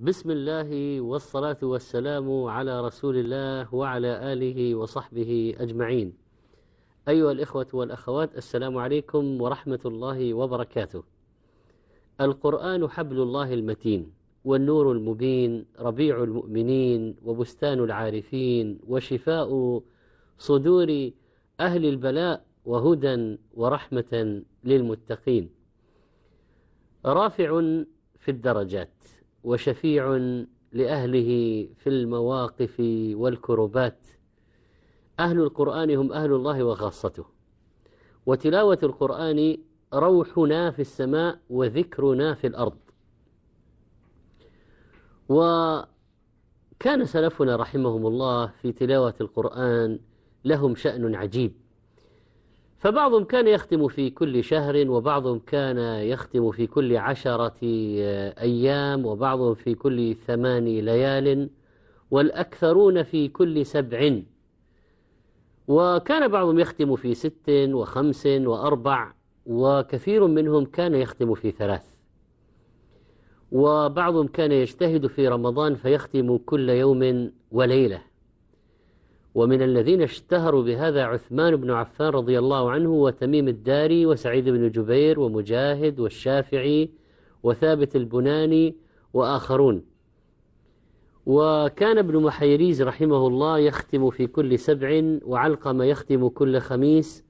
بسم الله والصلاة والسلام على رسول الله وعلى آله وصحبه أجمعين أيها الإخوة والأخوات السلام عليكم ورحمة الله وبركاته القرآن حبل الله المتين والنور المبين ربيع المؤمنين وبستان العارفين وشفاء صدور أهل البلاء وهدى ورحمة للمتقين رافع في الدرجات وشفيع لأهله في المواقف والكربات أهل القرآن هم أهل الله وخاصته وتلاوة القرآن روحنا في السماء وذكرنا في الأرض وكان سلفنا رحمهم الله في تلاوة القرآن لهم شأن عجيب فبعضهم كان يختم في كل شهر وبعضهم كان يختم في كل عشرة آه، أيام وبعضهم في كل ثمان ليال والأكثرون في كل سبع وكان بعضهم يختم في ست وخمس وأربع وكثير منهم كان يختم في ثلاث وبعضهم كان يجتهد في رمضان فيختم كل يوم وليله ومن الذين اشتهروا بهذا عثمان بن عفان رضي الله عنه وتميم الداري وسعيد بن جبير ومجاهد والشافعي وثابت البناني وآخرون وكان ابن محيريز رحمه الله يختم في كل سبع وعلقم يختم كل خميس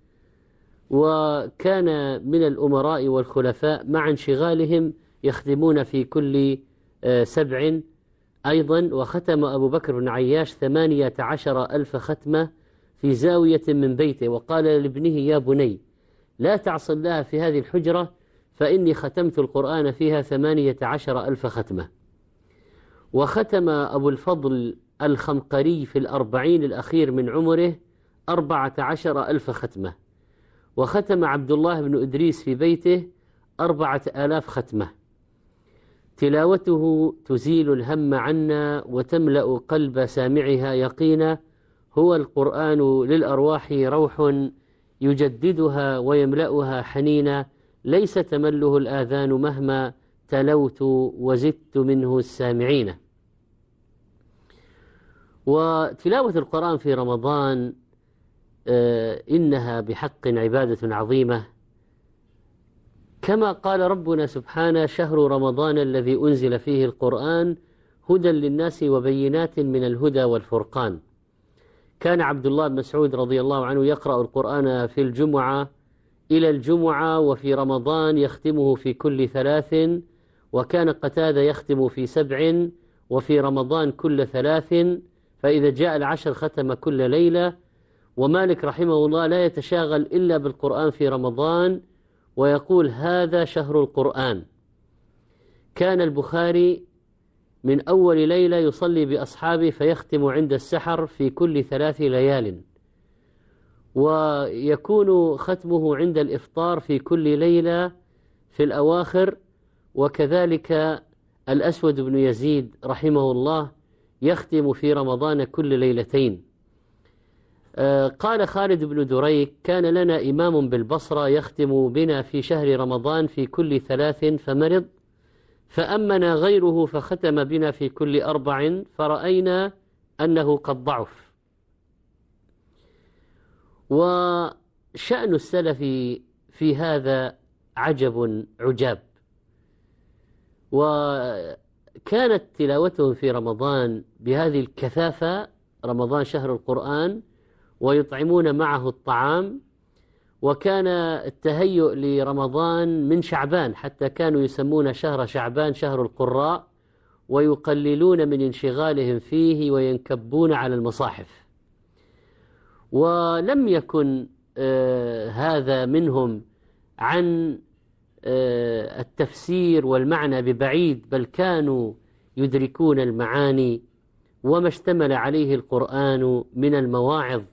وكان من الأمراء والخلفاء مع انشغالهم يختمون في كل آه، سبع أيضا وختم أبو بكر بن عياش ثمانية عشر ألف ختمة في زاوية من بيته وقال لابنه يا بني لا تعص الله في هذه الحجرة فإني ختمت القرآن فيها ثمانية عشر ألف ختمة وختم أبو الفضل الخمقري في الأربعين الأخير من عمره أربعة عشر ألف ختمة وختم عبد الله بن إدريس في بيته أربعة آلاف ختمة تلاوته تزيل الهم عنا وتملا قلب سامعها يقينا هو القران للارواح روح يجددها ويملاها حنينا ليس تمله الاذان مهما تلوت وزدت منه السامعين وتلاوه القران في رمضان آه، انها بحق عباده عظيمه كما قال ربنا سبحانه شهر رمضان الذي أنزل فيه القرآن هدى للناس وبينات من الهدى والفرقان كان عبد الله بن مسعود رضي الله عنه يقرأ القرآن في الجمعة إلى الجمعة وفي رمضان يختمه في كل ثلاث وكان قتادة يختم في سبع وفي رمضان كل ثلاث فإذا جاء العشر ختم كل ليلة ومالك رحمه الله لا يتشاغل إلا بالقرآن في رمضان ويقول هذا شهر القرآن كان البخاري من أول ليلة يصلي بأصحابه فيختم عند السحر في كل ثلاث ليال ويكون ختمه عند الإفطار في كل ليلة في الأواخر وكذلك الأسود بن يزيد رحمه الله يختم في رمضان كل ليلتين آه، قال خالد بن دريك كان لنا إمام بالبصرة يختم بنا في شهر رمضان في كل ثلاث فمرض فأمنا غيره فختم بنا في كل أربع فرأينا أنه قد ضعف وشأن السلف في هذا عجب عجاب وكانت تلاوتهم في رمضان بهذه الكثافة رمضان شهر القرآن ويطعمون معه الطعام وكان التهيؤ لرمضان من شعبان حتى كانوا يسمون شهر شعبان شهر القراء ويقللون من انشغالهم فيه وينكبون على المصاحف ولم يكن آه، هذا منهم عن آه، التفسير والمعنى ببعيد بل كانوا يدركون المعاني وما اشتمل عليه القرآن من المواعظ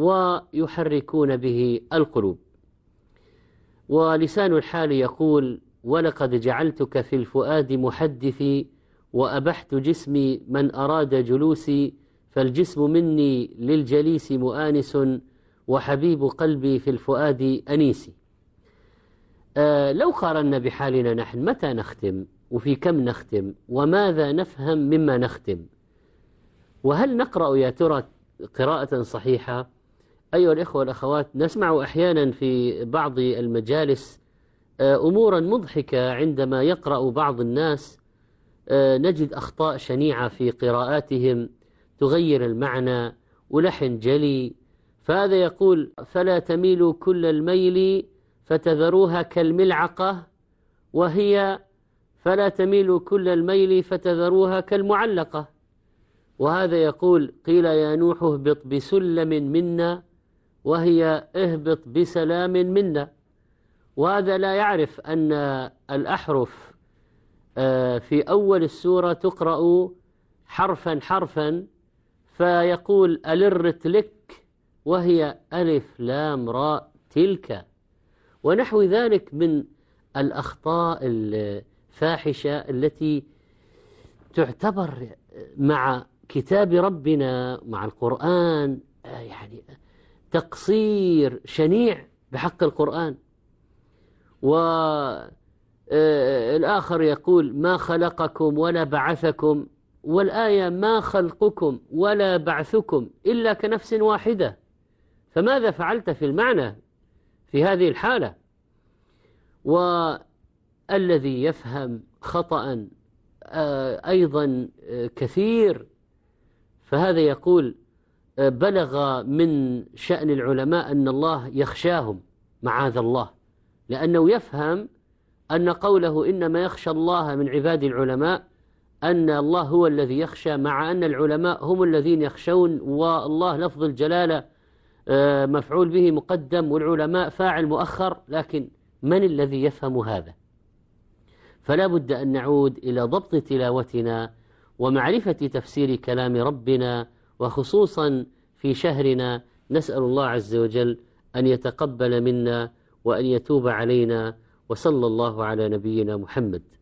ويحركون به القلوب ولسان الحال يقول ولقد جعلتك في الفؤاد محدثي وأبحت جسمي من أراد جلوسي فالجسم مني للجليس مؤانس وحبيب قلبي في الفؤاد أنيسي أه لو قارنا بحالنا نحن متى نختم وفي كم نختم وماذا نفهم مما نختم وهل نقرأ يا ترى قراءة صحيحة أيها الإخوة والأخوات نسمع أحيانا في بعض المجالس آه، أمورا مضحكة عندما يقرأ بعض الناس آه، نجد أخطاء شنيعة في قراءاتهم تغير المعنى ولحن جلي فهذا يقول فلا تميلوا كل الميل فتذروها كالملعقة وهي فلا تميلوا كل الميل فتذروها كالمعلقة وهذا يقول قيل يا نوح اهبط بسلم منا وهي اهبط بسلام منا وهذا لا يعرف أن الأحرف آه، في أول السورة تقرأ حرفا حرفا فيقول ألرت لك وهي ألف لام راء تلك ونحو ذلك من الأخطاء الفاحشة التي تعتبر مع كتاب ربنا مع القرآن آه، يعني تقصير شنيع بحق القرآن والآخر آه، آه، يقول ما خلقكم ولا بعثكم والآية ما خلقكم ولا بعثكم إلا كنفس واحدة فماذا فعلت في المعنى في هذه الحالة والذي يفهم خطأ آه، أيضا كثير فهذا يقول آه، بلغ من شأن العلماء أن الله يخشاهم معاذ الله لأنه يفهم أن قوله إنما يخشى الله من عباد العلماء أن الله هو الذي يخشى مع أن العلماء هم الذين يخشون والله لفظ الجلالة آه، مفعول به مقدم والعلماء فاعل مؤخر لكن من الذي يفهم هذا فلا بد أن نعود إلى ضبط تلاوتنا ومعرفة تفسير كلام ربنا وخصوصا في شهرنا نسأل الله عز وجل أن يتقبل منا وأن يتوب علينا وصلى الله على نبينا محمد